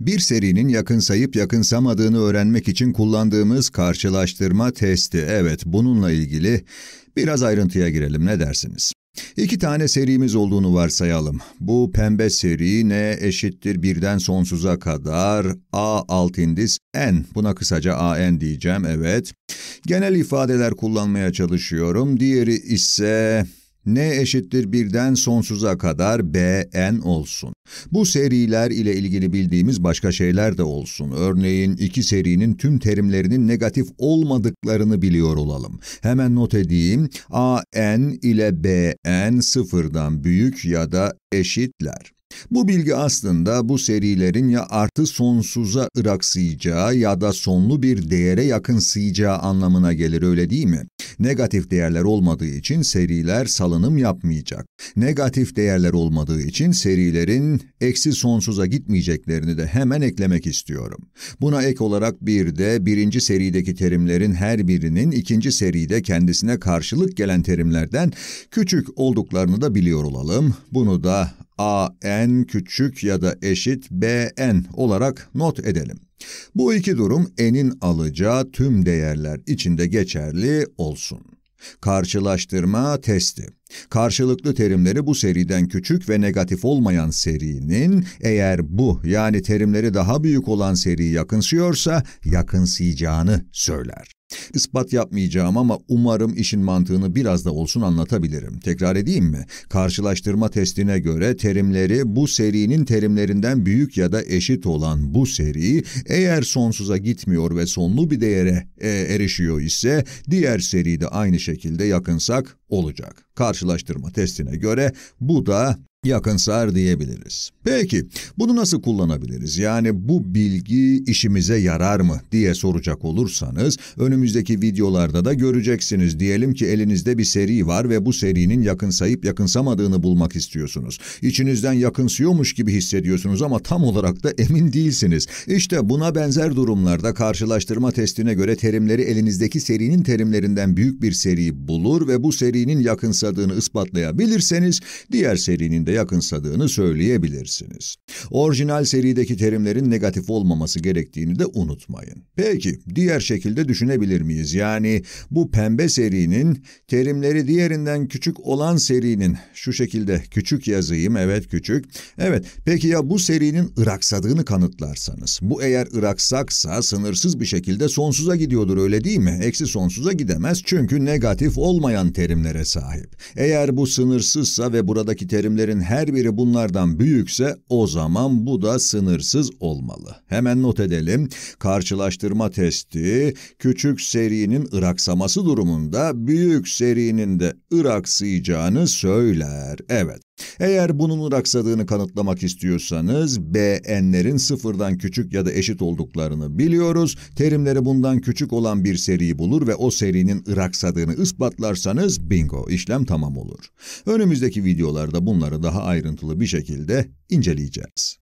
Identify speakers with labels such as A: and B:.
A: Bir serinin yakın yakınsayıp yakınsamadığını öğrenmek için kullandığımız karşılaştırma testi, evet bununla ilgili biraz ayrıntıya girelim ne dersiniz? İki tane serimiz olduğunu varsayalım. Bu pembe seri n eşittir birden sonsuza kadar a alt indis n. Buna kısaca a n diyeceğim, evet. Genel ifadeler kullanmaya çalışıyorum. Diğeri ise n eşittir birden sonsuza kadar b n olsun. Bu seriler ile ilgili bildiğimiz başka şeyler de olsun. Örneğin iki serinin tüm terimlerinin negatif olmadıklarını biliyor olalım. Hemen not edeyim. a n ile b n sıfırdan büyük ya da eşitler. Bu bilgi aslında bu serilerin ya artı sonsuza ıraksayacağı ya da sonlu bir değere yakınsayacağı anlamına gelir öyle değil mi? Negatif değerler olmadığı için seriler salınım yapmayacak. Negatif değerler olmadığı için serilerin eksi sonsuza gitmeyeceklerini de hemen eklemek istiyorum. Buna ek olarak bir de birinci serideki terimlerin her birinin ikinci seride kendisine karşılık gelen terimlerden küçük olduklarını da biliyor olalım. Bunu da AN küçük ya da eşit BN olarak not edelim. Bu iki durum n'in alacağı tüm değerler içinde geçerli olsun. Karşılaştırma testi. Karşılıklı terimleri bu seriden küçük ve negatif olmayan serinin eğer bu yani terimleri daha büyük olan seri yakınsıyorsa yakınsayacağını söyler. İspat yapmayacağım ama umarım işin mantığını biraz da olsun anlatabilirim. Tekrar edeyim mi? Karşılaştırma testine göre terimleri bu serinin terimlerinden büyük ya da eşit olan bu seri eğer sonsuza gitmiyor ve sonlu bir değere e, erişiyor ise diğer seri de aynı şekilde yakınsak olacak. Karşılaştırma testine göre bu da yakınsar diyebiliriz. Peki bunu nasıl kullanabiliriz? Yani bu bilgi işimize yarar mı diye soracak olursanız önümüzdeki videolarda da göreceksiniz. Diyelim ki elinizde bir seri var ve bu serinin yakınsayıp yakınsamadığını bulmak istiyorsunuz. İçinizden yakınsıyormuş gibi hissediyorsunuz ama tam olarak da emin değilsiniz. İşte buna benzer durumlarda karşılaştırma testine göre terimleri elinizdeki serinin terimlerinden büyük bir seri bulur ve bu serinin yakınsadığını ispatlayabilirseniz diğer serinin de yakınsadığını söyleyebilirsiniz. Orijinal serideki terimlerin negatif olmaması gerektiğini de unutmayın. Peki, diğer şekilde düşünebilir miyiz? Yani bu pembe serinin terimleri diğerinden küçük olan serinin şu şekilde küçük yazayım, evet küçük. Evet, peki ya bu serinin Iraksadığını kanıtlarsanız? Bu eğer Iraksaksa sınırsız bir şekilde sonsuza gidiyordur öyle değil mi? Eksi sonsuza gidemez çünkü negatif olmayan terimlere sahip. Eğer bu sınırsızsa ve buradaki terimlerin her biri bunlardan büyükse o zaman bu da sınırsız olmalı. Hemen not edelim. Karşılaştırma testi küçük serinin ıraksaması durumunda büyük serinin de ıraksayacağını söyler. Evet. Eğer bunun duraksadığını kanıtlamak istiyorsanız bn'lerin sıfırdan küçük ya da eşit olduklarını biliyoruz. Terimleri bundan küçük olan bir seriyi bulur ve o serinin ıraksadığını ispatlarsanız bingo işlem tamam olur. Önümüzdeki videolarda bunları daha ayrıntılı bir şekilde inceleyeceğiz.